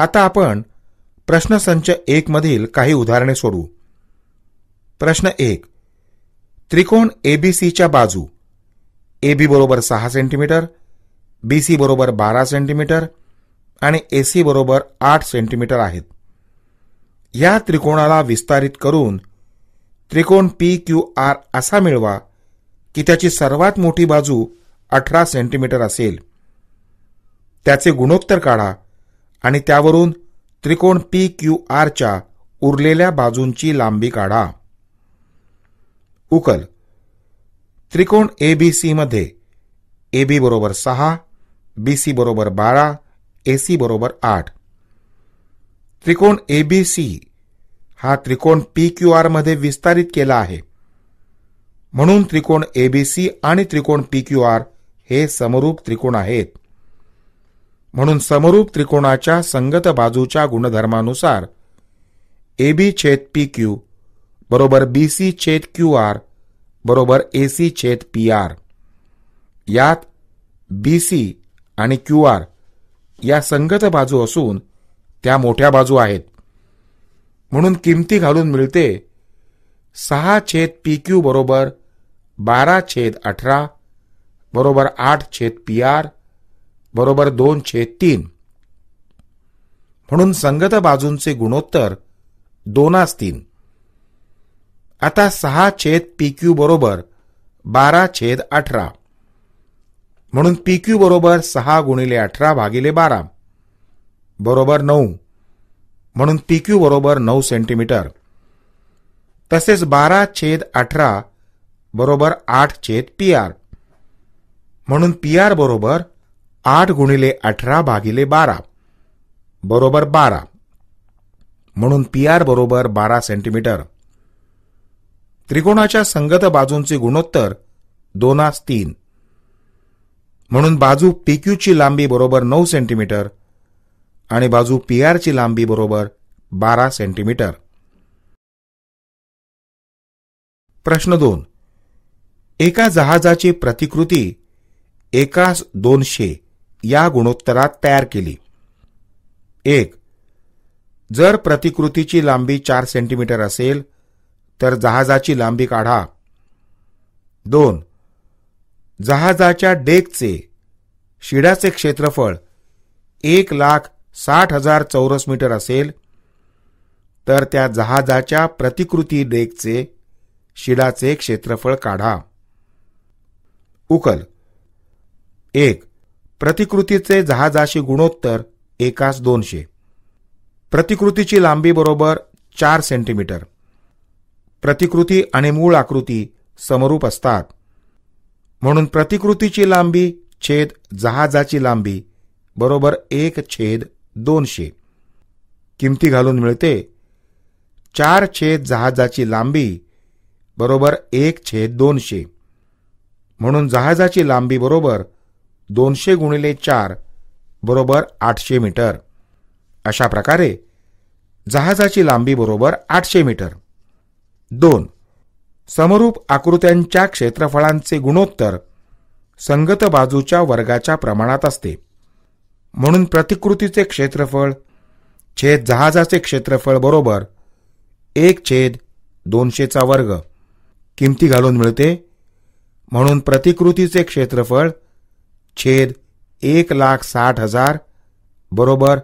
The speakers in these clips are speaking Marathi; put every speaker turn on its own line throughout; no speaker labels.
आता आपण प्रश्नसंच मधील काही उदाहरणे सोडू प्रश्न एक त्रिकोण एबीसीच्या बाजू एबी बरोबर सहा सेंटीमीटर बीसी बरोबर बारा सेंटीमीटर आणि एसी बरोबर आठ सेंटीमीटर आहेत या त्रिकोणाला विस्तारित करून त्रिकोण पी क्यू आर असा मिळवा की त्याची सर्वात मोठी बाजू अठरा सेंटीमीटर असेल त्याचे गुणोत्तर काढा आणि त्यावरून त्रिकोण पी क्यू आरच्या उरलेल्या बाजूंची लांबी काढा उकल त्रिकोण ए बी मध्ये ए बी बरोबर सहा बी सी बरोबर बारा ए सी बरोबर आठ त्रिकोण एबीसी हा त्रिकोण पी क्यू आरमध्ये विस्तारित केला आहे म्हणून त्रिकोण ए बी सी आणि त्रिकोण पी क्यू आर हे समरूप त्रिकोण आहेत म्हणून समरूप त्रिकोणाच्या संगत बाजूच्या गुणधर्मानुसार ए बी छेद पी क्यू बरोबर बी सी छेद क्यू आर बरोबर ए सी छेद पी आर यात बी सी आणि क्यू आर या संगत बाजू असून त्या मोठ्या बाजू आहेत म्हणून किमती घालून मिळते सहा छेद पी क्यू बरोबर बारा छेद अठरा बरोबर आठ छेद पी आर बरोबर दोन छेद तीन म्हणून संगत बाजूंचे गुणोत्तर दोनास तीन आता सहा छेद पी बरोबर बारा छेद अठरा म्हणून पीक्यू बरोबर सहा गुणिले अठरा भागिले बारा बरोबर नऊ म्हणून पी बरोबर नऊ सेंटीमीटर तसेच बारा छेद अठरा बरोबर आठ छेद पी आर म्हणून पी आर बरोबर आठ गुणिले अठरा भागिले बारा बरोबर बारा म्हणून पी आर बरोबर बारा सेंटीमीटर त्रिकोणाच्या संगत बाजूंचे गुणोत्तर दोनास तीन म्हणून बाजू पीक्यूची लांबी बरोबर नऊ सेंटीमीटर आणि बाजू पी आरची लांबी बरोबर बारा सेंटीमीटर प्रश्न दोन एका जहाजाची प्रतिकृती एकास दोनशे या गुणोत्तरात तयार केली एक जर प्रतिकृतीची लांबी चार सेंटीमीटर असेल तर जहाजाची लांबी काढा दोन जहाजाच्या डेकचे शिडाचे क्षेत्रफळ एक लाख साठ हजार चौरस मीटर असेल तर त्या जहाजाच्या प्रतिकृती डेकचे शिडाचे क्षेत्रफळ काढा उकल एक प्रतिकृतीचे जहाजाशी गुणोत्तर एकास दोनशे प्रतिकृतीची लांबी बरोबर चार सेंटीमीटर प्रतिकृती आणि मूळ आकृती समरूप असतात म्हणून प्रतिकृतीची लांबी छेद जहाजाची लांबी बरोबर एक छेद दोनशे किमती घालून मिळते चार छेद जहाजाची लांबी बरोबर एक छेद दोनशे म्हणून जहाजाची लांबी बरोबर दोनशे गुणिले चार बरोबर आठशे मीटर अशा प्रकारे जहाजाची लांबी बरोबर आठशे मीटर दोन समरूप आकृत्यांच्या क्षेत्रफळांचे गुणोत्तर संगत बाजूच्या वर्गाच्या प्रमाणात असते म्हणून प्रतिकृतीचे क्षेत्रफळ छेद जहाजाचे क्षेत्रफळ बरोबर एक छेद दोनशेचा वर्ग किमती घालून मिळते म्हणून प्रतिकृतीचे क्षेत्रफळ छेद एक लाख साठ हजार बरोबर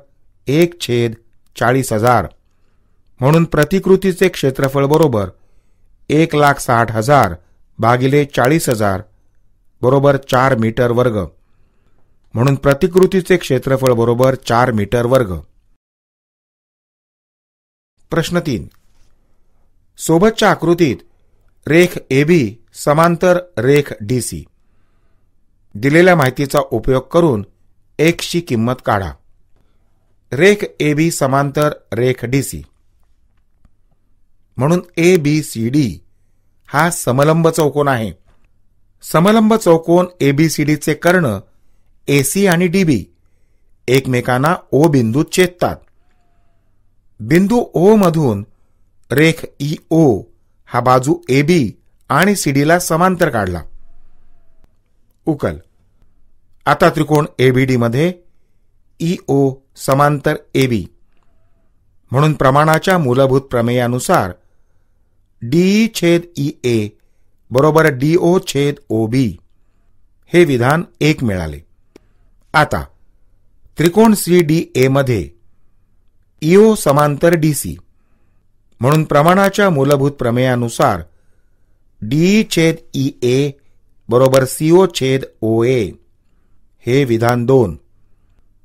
एक छेद चाळीस हजार म्हणून प्रतिकृतीचे क्षेत्रफळ बरोबर एक लाख साठ हजार भागिले चाळीस हजार बरोबर चार मीटर वर्ग म्हणून प्रतिकृतीचे क्षेत्रफळ बरोबर चार मीटर वर्ग प्रश्न तीन सोबतच्या आकृतीत रेख ए बी समांतर रेख डी सी दिलेल्या माहितीचा उपयोग करून एक्सची किंमत काढा रेख ए बी समांतर रेख डी सी म्हणून ए बी सी डी हा समलंब चौकोन आहे समलंब चौकोन ए बी सी डीचे कर्ण ए सी आणि डी बी एकमेकांना ओ बिंदू चेततात बिंदू ओ मधून रेख ई ओ हा बाजू ए बी आणि सी डीला समांतर काढला उकल आता त्रिकोण एबीडीमध्ये ई e ओ समांतर ए बी म्हणून प्रमाणाच्या मूलभूत प्रमेयानुसार डी e छेद ई e ए बरोबर डी ओ छेद ओ बी हे विधान एक मिळाले आता त्रिकोण सी डी एमध्ये ईओ समांतर डी सी म्हणून प्रमाणाच्या मूलभूत प्रमेयानुसार डी छेद ई ए बरोबर सीओ छेद ओ ए हे विधान दोन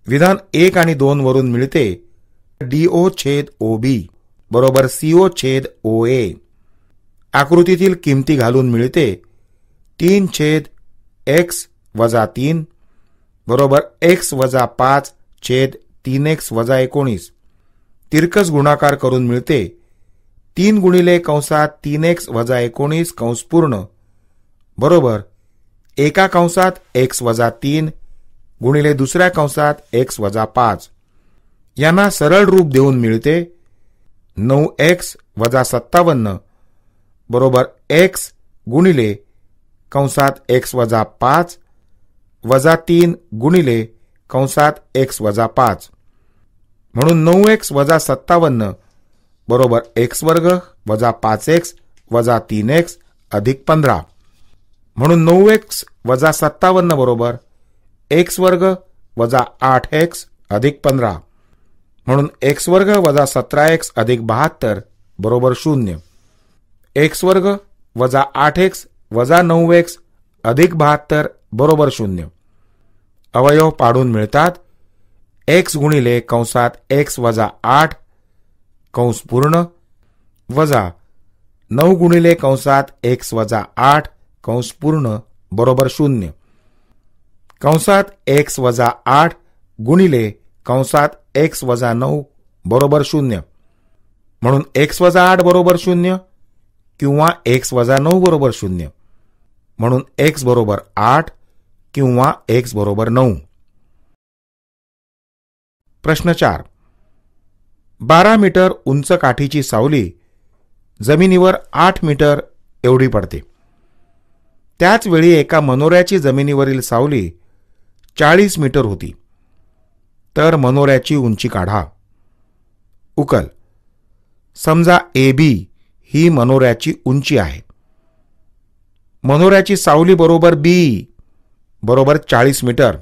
विधान एक आणि दोन वरून मिळते डीओ छेद ओ बी बरोबर सीओ छेद ओ ए आकृतीतील किमती घालून मिळते तीन छेद एक्स वजा तीन बरोबर एक्स वजा पाच छेद तीन एक्स वजा एकोणीस तिरकस गुणाकार करून मिळते तीन गुणिले कंसात तीन एक्स वजा एकोणीस कंस पूर्ण बरोबर एका कंसात एक्स वजा तीन गुणिले दुसऱ्या कंसात एक्स वजा पाच यांना सरळ रूप देऊन मिळते नऊ एक्स वजा सत्तावन्न बरोबर एक्स गुणिले कंसात एक्स वजा पाच वजा तीन गुणिले कंसात एक्स वजा पाच म्हणून नऊ एक्स वजा सत्तावन्न बरोबर एक्स वर्ग वजा पाच एक्स वजा तीन एक्स अधिक पंधरा म्हणून नऊ एक्स वजा सत्तावन्न बरोबर एक्स वर्ग वजा आठ एक्स अधिक पंधरा म्हणून एक्स वर्ग वजा सतरा एक्स अधिक बहात्तर बरोबर शून्य एक्स वर्ग वजा आठ एक्स वजा नऊ एक्स अधिक बहात्तर बरोबर शून्य अवयव पाडून मिळतात एक्स गुणिले कंसात एक्स वजा आठ कंस पूर्ण वजा नऊ गुणिले कंसात एक्स वजा आठ कंस पूर्ण बरोबर शून्य कंसात एक्स वजा आठ गुणिले कंसात एक्स वजा नऊ बरोबर शून्य म्हणून एक्स वजा आठ बरोबर शून्य किंवा एक्स वजा नऊ बरोबर शून्य म्हणून एक्स बरोबर आठ किंवा एक्स बरोबर नऊ प्रश्न चार बारा मीटर उंच काठीची सावली जमिनीवर आठ मीटर एवढी पडते त्याचवेळी एका मनोऱ्याची जमिनीवरील सावली चाळीस मीटर होती तर मनोऱ्याची उंची काढा उकल समजा ए बी ही मनोऱ्याची उंची आहे मनोऱ्याची सावली बरोबर बी बरोबर चाळीस मीटर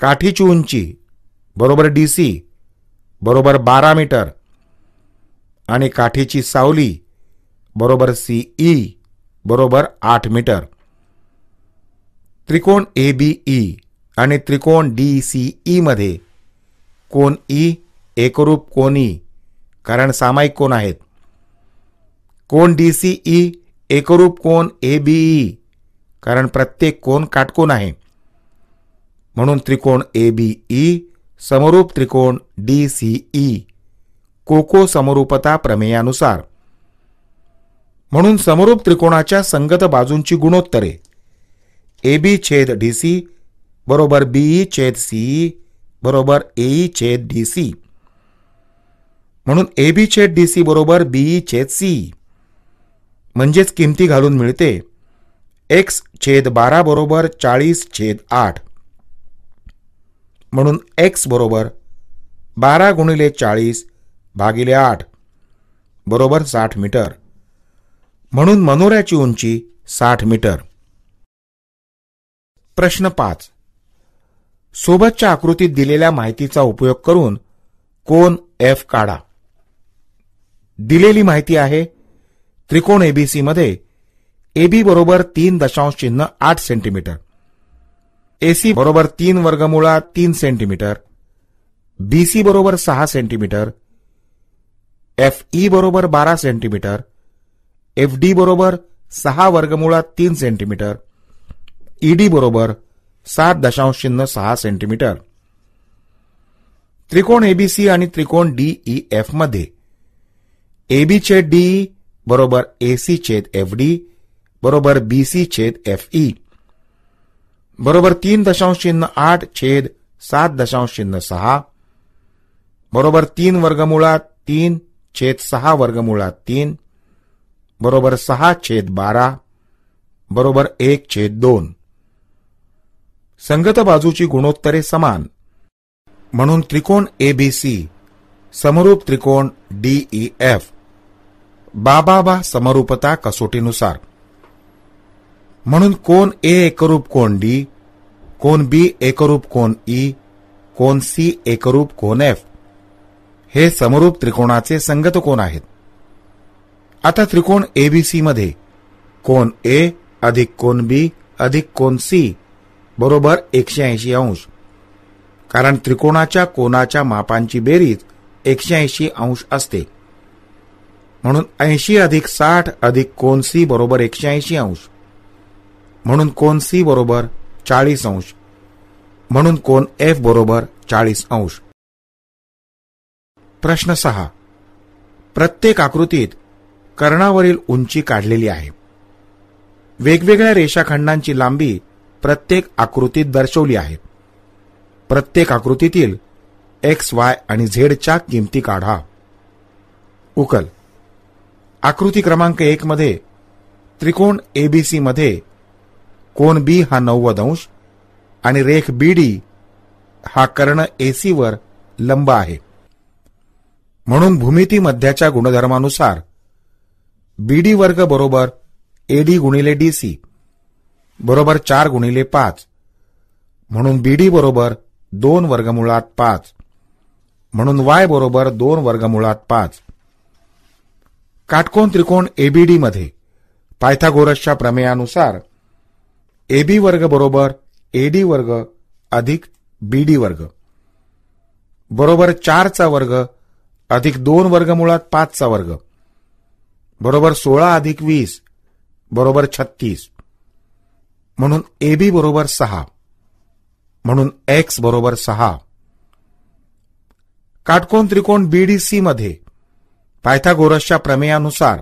काठीची उंची बरोबर डी सी बरोबर बारा मीटर आणि काठीची सावली बरोबर सी ई बरोबर आठ मीटर त्रिकोण ए बी ई आणि त्रिकोण डी सी मध्ये कोण ई एकरूप कोण ई कारण सामायिक कोण आहेत कोण डी सी ई एकरूप कोण ए बी ई कारण प्रत्येक कोण काटकोण आहे म्हणून त्रिकोण ए बी ई समरूप त्रिकोण डी सी ई कोको समरूपता प्रमेयानुसार म्हणून समरूप त्रिकोणाच्या संगत बाजूंची गुणोत्तरे ए बी छेद डी सी बरोबर बीई छेद सीई बरोबर एई छेद डी सी म्हणून ए बी छेद डी सी बरोबर बीई छेद सी म्हणजेच किमती घालून मिळते एक्स छेद बारा बरोबर चाळीस छेद आठ म्हणून एक्स बरोबर बारा गुणिले चाळीस भागिले आठ बरोबर साठ मीटर म्हणून मनोऱ्याची उंची साठ मीटर प्रश्न पाच सोबतच्या आकृतीत दिलेल्या माहितीचा उपयोग करून कोण एफ काढा दिलेली माहिती आहे त्रिकोण एबीसी मध्ये एबी बरोबर तीन दशांश चिन्ह आठ सेंटीमीटर एसी बरोबर तीन वर्गमुळा तीन सेंटीमीटर बीसी बरोबर सहा सेंटीमीटर एफ ई बरोबर बारा सेंटीमीटर एफ डी बरोबर सहा वर्गमुळा तीन सेंटीमीटर ईडी बरोबर सात दशांश चिन्ह सहा सेंटीमीटर त्रिकोण एबीसी आणि त्रिकोण डीई एफ मध्ये एबी छेद डीई बरोबर एसी छेद एफ डी बरोबर बीसी छेद एफ ई बरोबर तीन दशांश चिन्ह आठ छेद सात दशांश चिन्ह सहा बरोबर तीन वर्गमुळात तीन छेद सहा वर्गमुळात तीन बरोबर सहा छेद बारा बरोबर एक छेद दोन संगत बाजूची गुणोत्तरे समान म्हणून त्रिकोण एबीसी समरूप त्रिकोण डीई एफ e बाबा बा समरूपता कसोटीनुसार म्हणून कोण ए एकरूप कोण डी कोण बी एकरूप कोण ई e, कोण सी एकरूप कोण एफ हे समरूप त्रिकोणाचे संगत कोण आहेत आता त्रिकोण एबीसी मध्ये कोण ए अधिक कोण बी अधिक कोण सी बरोबर एकशे ऐंशी अंश कारण त्रिकोणाच्या कोणाच्या मापांची बेरीज एकशे ऐंशी अंश असते म्हणून ऐंशी अधिक साठ अधिक सी बरोबर एकशे ऐंशी अंश म्हणून सी बरोबर चाळीस अंश म्हणून कोन एफ बरोबर चाळीस अंश प्रश्न सहा प्रत्येक आकृतीत कर्णावरील उंची काढलेली आहे वेगवेगळ्या रेषाखंडांची लांबी प्रत्येक आकृतीत दर्शवली आहे प्रत्येक आकृतीतील एक्स वाय आणि झेडच्या किमती काढा उकल आकृती क्रमांक एक मध्ये त्रिकोण एबीसी मध्ये कोण बी हा नव्वद अंश आणि रेख बी डी हा कर्ण एसी वर लंब आहे म्हणून भूमिती मध्याच्या गुणधर्मानुसार डी वर्ग बरोबर एडी गुणिले डी सी बरोबर चार गुणिले पाच म्हणून बी डी बरोबर दोन वर्गमुळात पाच म्हणून वाय बरोबर दोन वर्गमुळात पाच काटकोन त्रिकोण एबीडी मध्ये पायथागोरसच्या प्रमेयानुसार एबी वर्ग बरोबर एडी वर्ग अधिक बी डी वर्ग बरोबर चारचा वर्ग अधिक दोन वर्गमुळात पाचचा वर्ग बरोबर सोळा अधिक वीस बरोबर छत्तीस म्हणून ए बी बरोबर सहा म्हणून एक्स बरोबर सहा काटकोन त्रिकोण बी सी मध्ये पायथागोरसच्या प्रमेयानुसार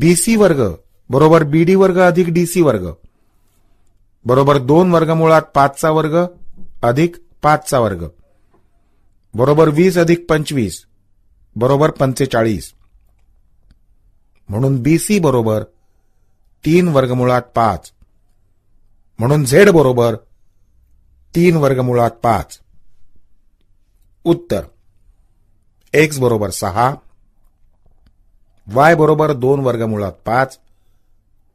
बीसी वर्ग बरोबर बीडी वर्ग अधिक डीसी वर्ग बरोबर दोन वर्गमुळात पाचचा वर्ग अधिक पाचचा वर्ग बरोबर वीस अधिक पंचवीस बरोबर पंचेचाळीस म्हणून बीसी बरोबर तीन वर्गमुळात पाच म्हणून झेड बरोबर तीन वर्गमुळात पाच उत्तर एक्स बरोबर सहा वाय बरोबर दोन वर्गमुळात पाच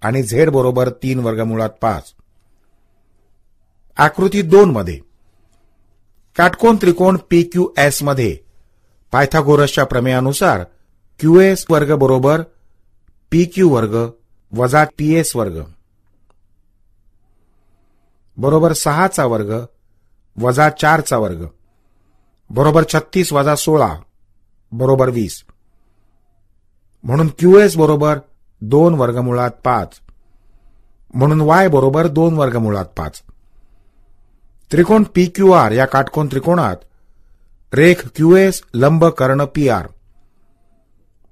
आणि झेड बरोबर तीन वर्गमुळात पाच आकृती दोन मध्ये काटकोन त्रिकोण पी क्यू एस मध्ये पायथागोरसच्या प्रमेयानुसार क्यू एस वर्ग बरोबर पी क्यू वर्ग वजा टी एस वर्ग बरोबर सहाचा वर्ग वजा चारचा वर्ग बरोबर छत्तीस वजा सोळा बरोबर वीस म्हणून क्यू एस बरोबर दोन वर्गमुळात पाच म्हणून वाय बरोबर दोन वर्गमुळात पाच त्रिकोण पी क्यू आर या काटकोण त्रिकोणात रेख क्यू एस लंब कर्ण पी आर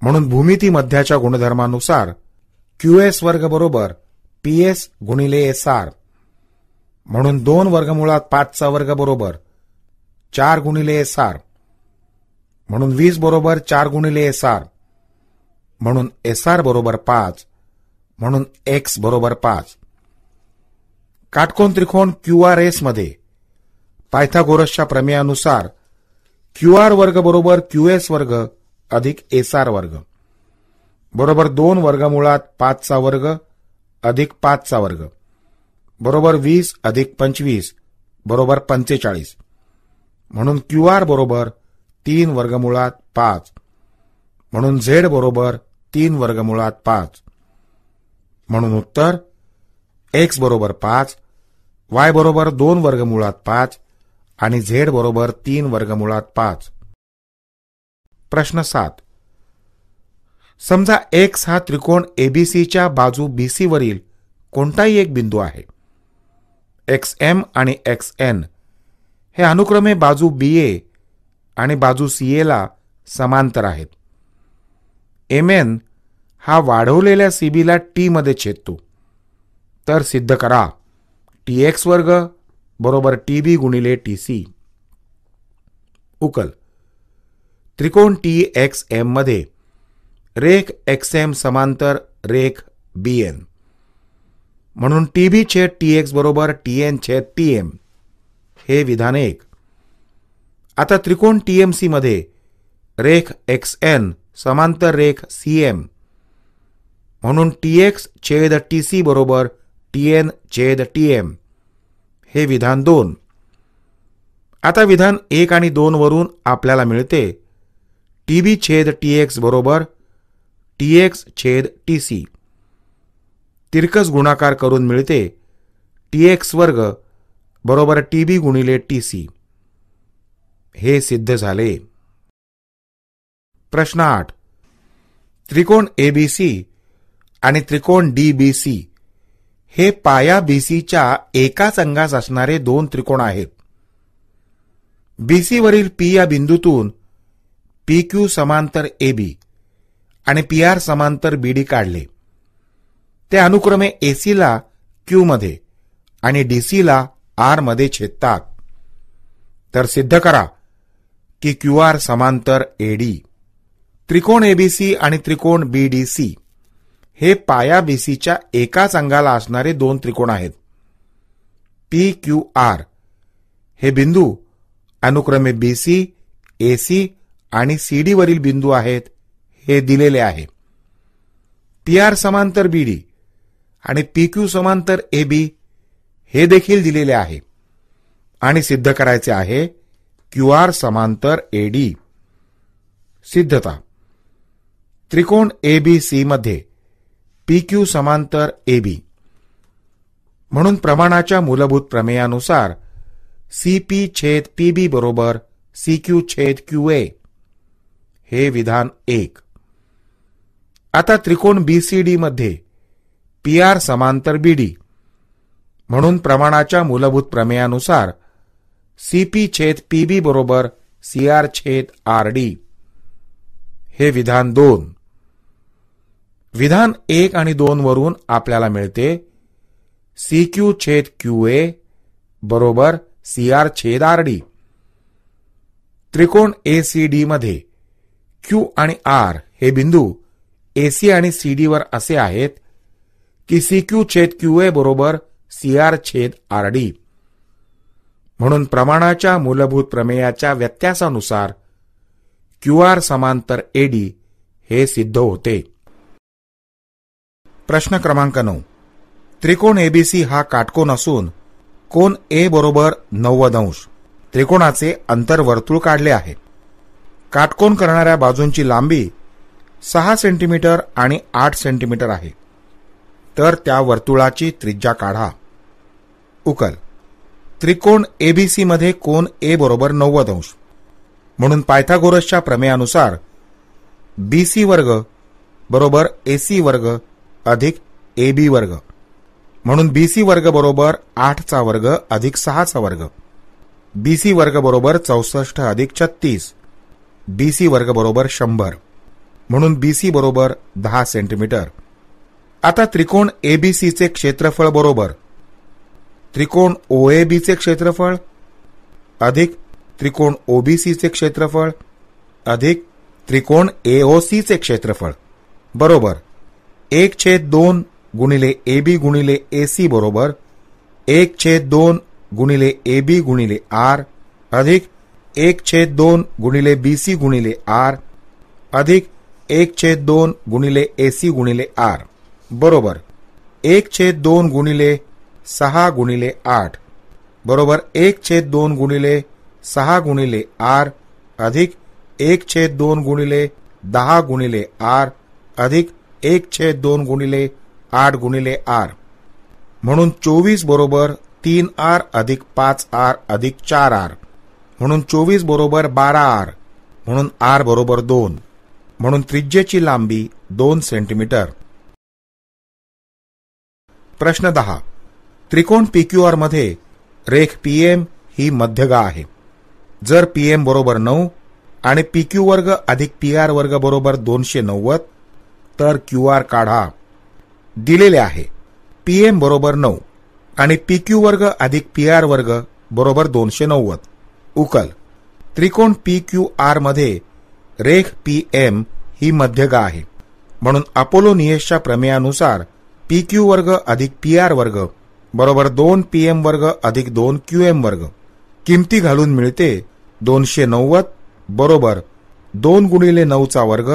म्हणून भूमिती मध्याच्या गुणधर्मानुसार क्यू एस वर्ग बरोबर पी एस गुणिले एस आर म्हणून दोन वर्गमुळात पाचचा वर्ग बरोबर चार गुणिले एस आर म्हणून वीस बरोबर चार गुणिले एस आर म्हणून एस आर बरोबर पाच म्हणून एक्स बरोबर पाच काटकोन त्रिकोण क्यू आर एस मध्ये पायथागोरसच्या प्रमेयानुसार क्यू आर वर्ग बरोबर क्यू एस वर्ग अधिक एस आर वर्ग बरोबर दोन वर्गमुळात पाचचा वर्ग अधिक पाचचा वर्ग बरोबर वीस अधिक पंचवीस बरोबर पंचेचाळीस म्हणून क्यू आर बरोबर तीन वर्गमुळात पाच म्हणून झेड बरोबर तीन वर्गमुळात पाच म्हणून उत्तर एक्स बरोबर पाच वाय बरोबर दोन वर्गमुळात पाच आणि झेड बरोबर तीन वर्गमुळात पाच प्रश्न सात समजा एक्स हा त्रिकोण एबीसीच्या बाजू बीसीवरील कोणताही एक बिंदू आहे एक्स एम आणि एक्स एन हे अनुक्रमे बाजू बी ए आणि बाजू सी एला समांतर आहेत एम एन हा वाढवलेल्या सी बीला टीमध्ये छेदतो तर सिद्ध करा टी एक्स वर्ग बरोबर टी बी गुणिले टी सी उकल त्रिकोण टी एक्स एममध्ये रेख एक्स एम समांतर रेख बी एन म्हणून टी व्ही छेद टी एक्स बरोबर टी एन छेद टी एम हे विधान एक आता त्रिकोण टी एम सीमध्ये रेख एक्स एन समांतर रेख सी एम म्हणून टी एक्स छेद टी सी बरोबर टी एन छेद टी एम हे विधान दोन आता विधान एक आणि दोन वरून आपल्याला मिळते टी व्ही छेद टी एक्स बरोबर टी एक्स छेद टी सी तिरकस गुणाकार करून मिळते टी एक्स वर्ग बरोबर टी बी गुणिले टी सी हे सिद्ध झाले प्रश्न आठ त्रिकोण ए बी सी आणि त्रिकोण डी बी सी हे पाया बी सीच्या एकाच अंगास असणारे दोन त्रिकोण आहेत बी वरील पी या बिंदूतून पी क्यू समांतर ए बी आणि पी आर समांतर बी डी काढले ते अनुक्रमे एसीला क्यूमध्ये आणि डीसीला आर मध्ये छेदतात तर सिद्ध करा की क्यू आर समांतर एडी त्रिकोण एबीसी आणि त्रिकोण बीडीसी हे पाया बीसीच्या एकाच अंगाला असणारे दोन त्रिकोण आहेत पी क्यू आर हे बिंदू अनुक्रमे बी सी ए सी आणि सी वरील बिंदू आहेत हे दिलेले आहे पी आर समांतर बी डी आणि पी समांतर ए बी हे देखील दिलेले आहे आणि सिद्ध करायचे आहे क्यू आर समांतर ए डी सिद्धता त्रिकोण ए बी सी मध्ये पी समांतर ए बी म्हणून प्रमाणाच्या मूलभूत प्रमेयानुसार सी पी छेद पी बरोबर सी क्यू छेद क्यू ए हे विधान एक आता त्रिकोण बी सी मध्ये पी आर समांतर डी म्हणून प्रमाणाच्या मूलभूत प्रमेयानुसार सीपी छेद पी बरोबर सी आर छेद आर डी हे विधान दोन विधान एक आणि दोन वरून आपल्याला मिळते सी क्यू छेद क्यू ए बरोबर सी आर छेद आर डी त्रिकोण ए सी डी मध्ये क्यू आणि आर हे बिंदू एसी आणि सी डी वर असे आहेत की सी क्यू छेद क्यू ए बरोबर सी आर छेद आर डी म्हणून प्रमाणाच्या मूलभूत प्रमेयाच्या व्यत्यासानुसार क्यू आर समांतर ए डी हे सिद्ध होते प्रश्न क्रमांक नऊ त्रिकोण एबीसी हा काटकोन असून कोण ए बरोबर नव्वद अंश त्रिकोणाचे अंतर्वर्तुळ काढले आहे काटकोन करणाऱ्या बाजूंची लांबी सहा सेंटीमीटर आणि आठ सेंटीमीटर आहे तर त्या वर्तुळाची त्रिज्या काढा उकल त्रिकोण एबीसी मध्ये कोन ए बरोबर नव्वद अंश म्हणून पायथागोरसच्या प्रमेयानुसार बी सी वर्ग बरोबर एसी वर्ग अधिक ए बी वर्ग म्हणून बीसी वर्ग बरोबर आठचा वर्ग अधिक सहाचा वर्ग बीसी वर्ग बरोबर चौसष्ट अधिक छत्तीस बीसी वर्ग बरोबर शंभर म्हणून बीसी बरोबर दहा सेंटीमीटर आता त्रिकोण एबीसीचे क्षेत्रफळ बरोबर त्रिकोण ओ ए बीचे क्षेत्रफळ अधिक त्रिकोण ओबीसीचे क्षेत्रफळ अधिक त्रिकोण एओसीचे क्षेत्रफळ बरोबर एक छेद दोन गुणिले ए बी गुणिले ए सी बरोबर एक छेद दोन गुणिले ए बी गुणिले आर अधिक एक छेद दोन गुणिले बी सी गुणिले आर अधिक एक छेद दोन गुणिले ए सी गुणिले आर बरोबर एक छेद दोन गुणिले सहा गुणिले आठ बरोबर एक छेद दोन गुणिले सहा गुणिले आर अधिक एक छेद दोन गुणिले दहा गुणिले आर अधिक एक छेद दोन गुणिले आठ गुणिले आर म्हणून चोवीस बरोबर तीन आर अधिक पाच आर अधिक चार आर म्हणून चोवीस बरोबर बारा आर म्हणून आर बरोबर दोन म्हणून त्रिज्येची लांबी दोन सेंटीमीटर प्रश्न दहा त्रिकोण पीक्यूआर मध्ये रेख पीएम ही मध्यगा आहे जर पीएम बरोबर नऊ आणि पीक्यू वर्ग अधिक पी आर वर्ग बरोबर दोनशे नव्वद तर क्यू आर काढा दिलेले आहे पीएम बरोबर नऊ आणि पीक्यू वर्ग अधिक पी आर वर्ग बरोबर दोनशे नव्वद उकल त्रिकोण पी क्यू आर मध्ये रेख पी एम ही मध्यगा आहे म्हणून अपोलो नियसच्या प्रमेयानुसार पी क्यू वर्ग अधिक पी आर वर्ग बरोबर दोन पी एम वर्ग अधिक दोन क्यू एम वर्ग किमती घालून मिळते दोनशे नव्वद बरोबर दोन गुणिले नऊचा वर्ग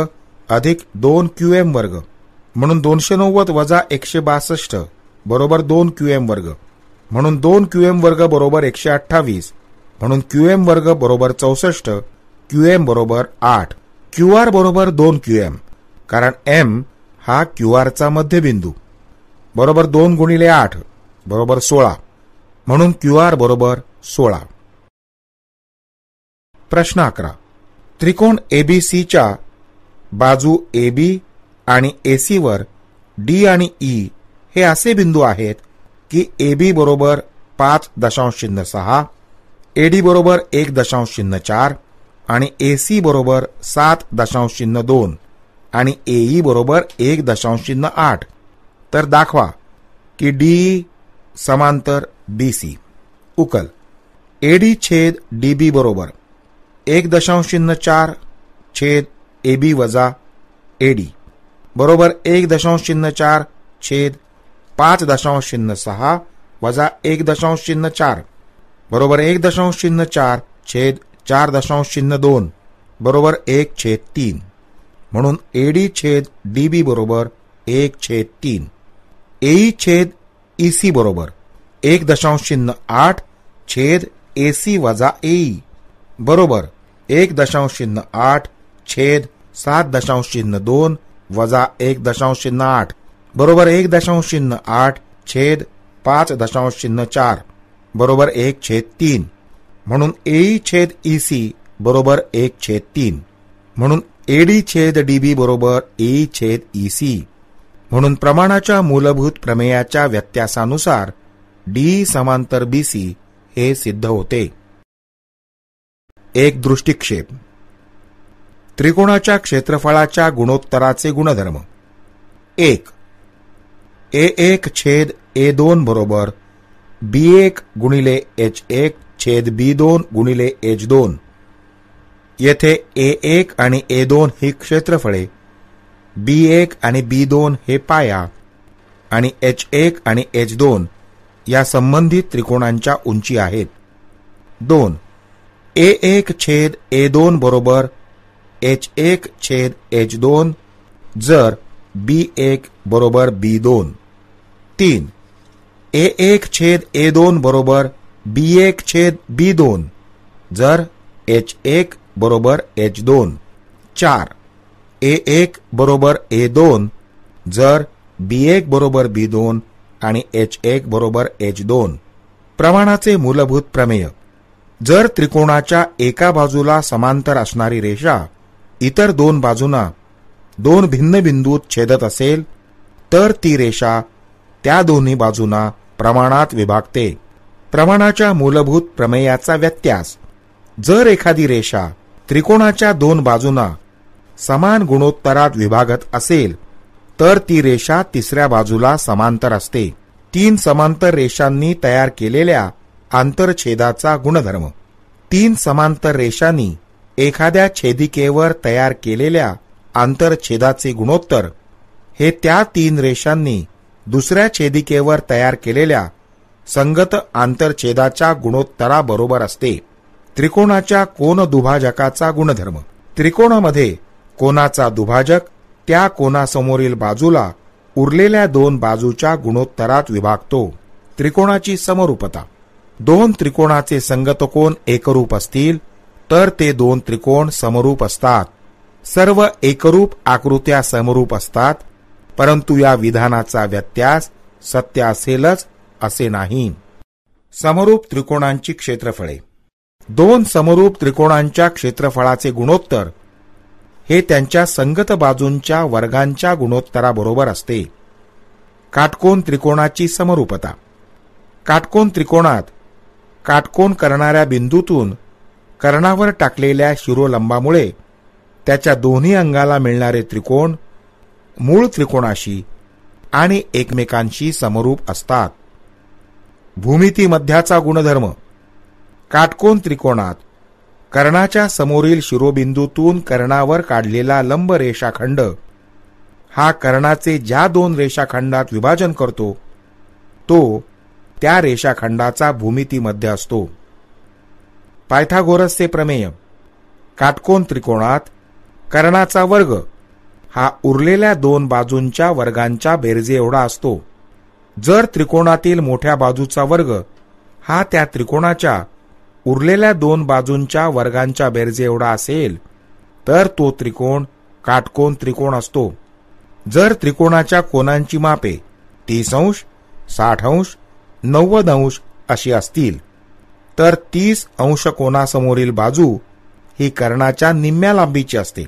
अधिक दोन क्यू एम वर्ग म्हणून दोनशे नव्वद वजा एकशे बासष्ट बरोबर दोन क्यू एम वर्ग म्हणून दोन क्यू एम वर्ग बरोबर एकशे अठ्ठावीस म्हणून क्यू एम वर्ग बरोबर चौसष्ट क्यू एम बरोबर आठ क्यू आर बरोबर दोन क्यू एम कारण एम हा क्यू आरचा मध्यबिंदू बरोबर दोन गुणिले आठ बरोबर सोळा म्हणून क्यू आर बरोबर सोळा प्रश्न अकरा त्रिकोण एबीसीच्या बाजू ए बी आणि ए सीवर डी आणि ई हे असे बिंदू आहेत की ए बी बरोबर पाच दशांश शून्य सहा ए डी बरोबर एक दशांश शून्य चार आणि ए सी बरोबर सात दशांश शून्य दोन आणि एई बरोबर एक दशांश शून्य आठ तर दाखवा की डी समांतर बी सी उकल एडी छेद डी बी बरोबर एक दशांश शून्य चार छेद ए बी वजा एडी बरोबर एक दशांश शून्य चार छेद पाच दशांश शून्य सहा वजा एक दशांश शून्य चार बरोबर एक दशांश शून्य चार छेद चार दशांश शून्य दोन बरोबर एक छेद तीन म्हणून एडी छेद डी बी बरोबर एक छेद तीन एई छेद ई सी बरोबर एक दशांश चिन्ह आठ छेद ए सी वजा एई बरोबर एक दशांश चिन्ह आठ छेद सात दशांश चिन्ह दोन वजा एक दशांश चिन्ह आठ बरोबर एक दशांश चिन्ह आठ छेद पाच दशांश चिन्ह चार बरोबर एक छेद तीन म्हणून एई छेद ई सी बरोबर एक छेद तीन म्हणून एडी छेद डी बी बरोबर ए छेद ई सी म्हणून प्रमाणाच्या मूलभूत प्रमेयाच्या व्यत्यासानुसार डी समांतर बी सी हे सिद्ध होते एक दृष्टिक्षेप त्रिकोणाच्या क्षेत्रफळाच्या गुणोत्तराचे गुणधर्म एक ए एक छेद ए दोन बरोबर बी एक गुणिले एच एक छेद बी दोन गुणिले एच दोन येथे ए एक आणि ए दोन ही क्षेत्रफळे बी एक आणि बी दोन हे पाया आणि एच एक आणि एच दोन या संबंधित त्रिकोणांच्या उंची आहेत दोन ए एक छेद ए दोन बरोबर एच एक छेद एच दोन जर बी एक बरोबर बी दोन तीन ए एक छेद ए दोन बरोबर बी एक छेद बी दोन जर एच एक बरोबर एच दोन चार ए एक बरोबर ए दोन जर बी एक बरोबर बी दोन आणि एच एक बरोबर एच दोन प्रमाणाचे मूलभूत प्रमेय जर त्रिकोणाच्या एका बाजूला समांतर असणारी रेषा इतर दोन बाजूंना दोन भिन्न बिंदूत छेदत असेल तर ती रेषा त्या दोन्ही बाजूंना प्रमाणात विभागते प्रमाणाच्या मूलभूत प्रमेयाचा व्यत्यास जर एखादी रेषा त्रिकोणाच्या दोन बाजूंना समान गुणोत्तरात विभागत असेल तर ती रेषा तिसऱ्या बाजूला समांतर असते तीन समांतर रेषांनी तयार केलेल्या आंतरछेदाचा गुणधर्म तीन समांतर रेषांनी एखाद्या छेदिकेवर तयार केलेल्या आंतरछेदाचे गुणोत्तर हे त्या तीन रेषांनी दुसऱ्या छेदिकेवर तयार केलेल्या संगत आंतरछेदाच्या गुणोत्तराबरोबर असते त्रिकोणाच्या कोन दुभाजकाचा गुणधर्म त्रिकोणामध्ये कोणाचा दुभाजक त्या कोणासमोरील बाजूला उरलेल्या दोन बाजूच्या गुणोत्तरात विभागतो त्रिकोणाची समरूपता दोन त्रिकोणाचे संगतकोन एकरूप असतील तर ते दोन त्रिकोण समरूप असतात सर्व एकरूप आकृत्या समरूप असतात परंतु या विधानाचा व्यत्यास सत्य असेलच असे नाही समरूप त्रिकोणांची क्षेत्रफळे दोन समरूप त्रिकोणांच्या क्षेत्रफळाचे गुणोत्तर हे त्यांच्या संगत बाजूंच्या वर्गांच्या गुणोत्तराबरोबर असते काटकोन त्रिकोणाची समरूपता काटकोन त्रिकोणात काटकोन करणाऱ्या बिंदूतून कर्णावर टाकलेल्या शिरोलंबामुळे त्याच्या दोन्ही अंगाला मिळणारे त्रिकोण मूळ त्रिकोणाशी आणि एकमेकांशी समरूप असतात भूमिती मध्याचा गुणधर्म काटकोन त्रिकोणात कर्णाच्या समोरील शिरोबिंदूतून कर्णावर काढलेला लंब रेषाखंड हा कर्णाचे ज्या दोन रेषाखंडात विभाजन करतो तो त्या रेषाखंडाचा भूमितीमध्ये असतो पायथागोरसचे प्रमेय काटकोन त्रिकोणात कर्णाचा वर्ग हा उरलेल्या दोन बाजूंच्या वर्गांच्या बेरजे एवढा असतो जर त्रिकोणातील मोठ्या बाजूचा वर्ग हा त्या त्रिकोणाच्या उरलेल्या दोन बाजूंच्या वर्गांच्या बेरजे एवढा असेल तर तो त्रिकोण काटकोन त्रिकोण असतो जर त्रिकोणाच्या कोनांची मापे तीस अंश साठ अंश नव्वद अंश अशी असतील तर तीस अंश कोणासमोरील बाजू ही कर्णाच्या निम्म्या लांबीची असते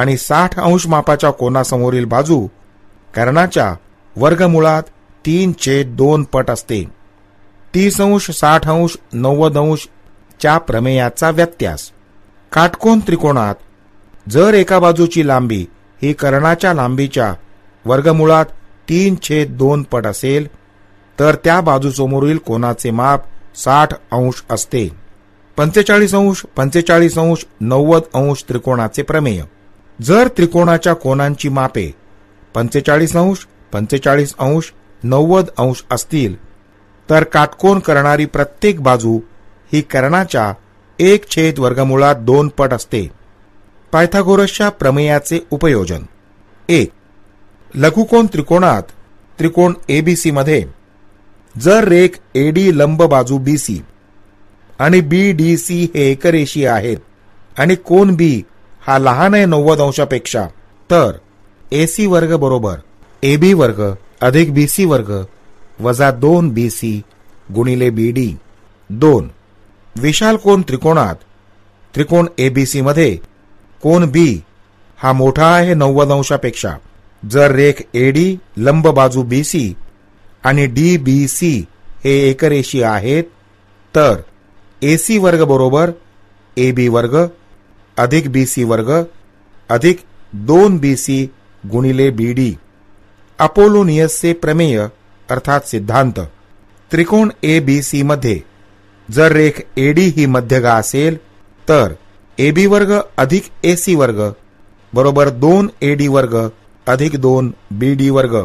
आणि साठ अंश मापाच्या कोणासमोरील बाजू कर्णाच्या वर्गमुळात तीन चे दोन पट असते तीस अंश साठ अंश नव्वद अंश च्या प्रमेयाचा व्यत्यास काटकोन त्रिकोणात जर एका बाजूची लांबी ही कर्णाच्या लांबीच्या वर्गमुळात तीन छेद दोन पट असेल तर त्या बाजूसमोरील कोणाचे माप साठ अंश असते पंचेचाळीस अंश पंचेचाळीस अंश नव्वद अंश त्रिकोणाचे प्रमेय जर त्रिकोणाच्या कोणांची मापे पंचेचाळीस अंश पंचेचाळीस अंश नव्वद अंश असतील तर काटकोन करणारी प्रत्येक बाजू ही कर्णाच्या एक छेद वर्गमुळात दोन पट असते पायथागोरसच्या प्रमेयाचे उपयोजन एक लघुकोन त्रिकोणात त्रिकोण एबीसी मध्ये जर रेख एडी लंब बाजू बी सी आणि बी डी सी हे एकरेशी आहेत आणि कोण बी हा लहान आहे नव्वद अंशापेक्षा तर एसी वर्ग बरोबर ए बी वर्ग अधिक बीसी वर्ग वजा दोन बी सी गुणिले बी डी दोन विशाल कोण त्रिकोणात त्रिकोण ए बी सी मध्ये कोण बी हा मोठा आहे नव्वद अंशापेक्षा जर रेख ए लंब बाजू बी सी आणि डी बी सी हे एकरेशी आहेत तर ए वर्ग बरोबर ए बी वर्ग अधिक बी सी वर्ग अधिक दोन बी सी गुणिले बी डी अपोलोनियसचे प्रमेय अर्थात सिद्धांत त्रिकोण ए बी सी मध्ये जर रेख एडी ही मध्यगा असेल तर ए बी वर्ग अधिक ए सी वर्ग बरोबर दोन ए डी वर्ग अधिक दोन बी डी वर्ग